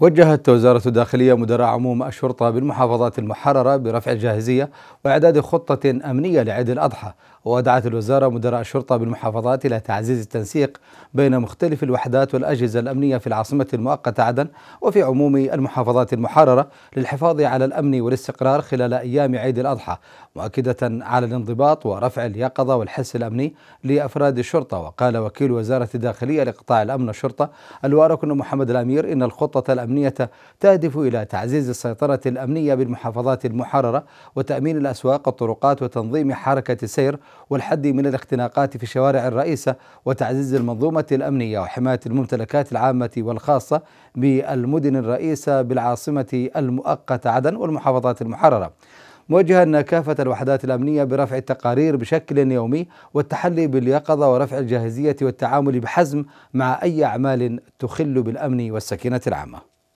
وجهت وزارة الداخلية مدراء عموم الشرطة بالمحافظات المحررة برفع الجاهزية وإعداد خطة أمنية لعيد الأضحى ودعت الوزارة مدراء الشرطة بالمحافظات إلى تعزيز التنسيق بين مختلف الوحدات والأجهزة الأمنية في العاصمة المؤقتة عدن وفي عموم المحافظات المحررة للحفاظ على الأمن والاستقرار خلال أيام عيد الأضحى مؤكدة على الانضباط ورفع اليقظة والحس الأمني لأفراد الشرطة وقال وكيل وزارة الداخلية لقطاع الأمن الشرطة الوارك محمد الأمير إن الخطة الأمنية تهدف إلى تعزيز السيطرة الأمنية بالمحافظات المحررة وتأمين الأسواق والطرقات وتنظيم حركة السير والحد من الاختناقات في الشوارع الرئيسة وتعزيز المنظومة الأمنية وحماية الممتلكات العامة والخاصة بالمدن الرئيسة بالعاصمة المؤقتة عدن والمحافظات المحررة موجها كافة الوحدات الأمنية برفع التقارير بشكل يومي والتحلي باليقظة ورفع الجاهزية والتعامل بحزم مع أي أعمال تخل بالأمن والسكينة العامة